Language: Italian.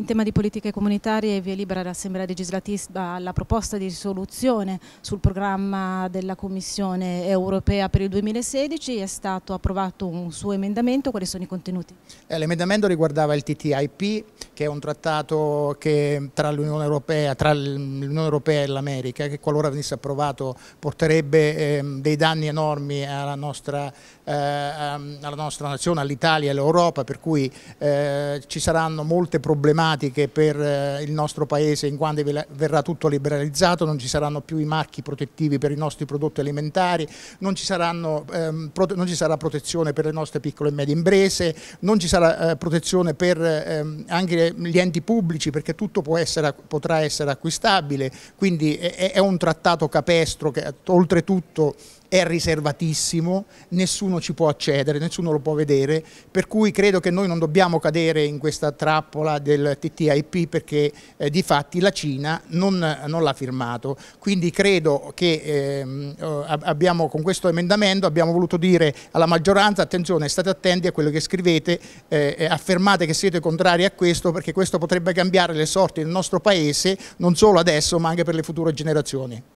In tema di politiche comunitarie via libera l'Assemblea legislativa alla proposta di risoluzione sul programma della Commissione europea per il 2016, è stato approvato un suo emendamento, quali sono i contenuti? Eh, L'emendamento riguardava il TTIP che è un trattato che tra l'Unione Europea, Europea, e l'America che qualora venisse approvato porterebbe eh, dei danni enormi alla nostra, eh, ehm, alla nostra nazione, all'Italia e all'Europa per cui eh, ci saranno molte problematiche problematiche per eh, il nostro paese in quanto verrà tutto liberalizzato, non ci saranno più i marchi protettivi per i nostri prodotti alimentari, non ci, saranno, ehm, non ci sarà protezione per le nostre piccole e medie imprese, non ci sarà eh, protezione per ehm, anche gli enti pubblici perché tutto essere, potrà essere acquistabile, quindi è un trattato capestro che oltretutto è riservatissimo, nessuno ci può accedere, nessuno lo può vedere, per cui credo che noi non dobbiamo cadere in questa trappola del TTIP perché eh, di fatti la Cina non, non l'ha firmato. Quindi credo che ehm, eh, abbiamo, con questo emendamento abbiamo voluto dire alla maggioranza attenzione, state attenti a quello che scrivete, eh, affermate che siete contrari a questo perché questo potrebbe cambiare le sorti del nostro Paese non solo adesso ma anche per le future generazioni.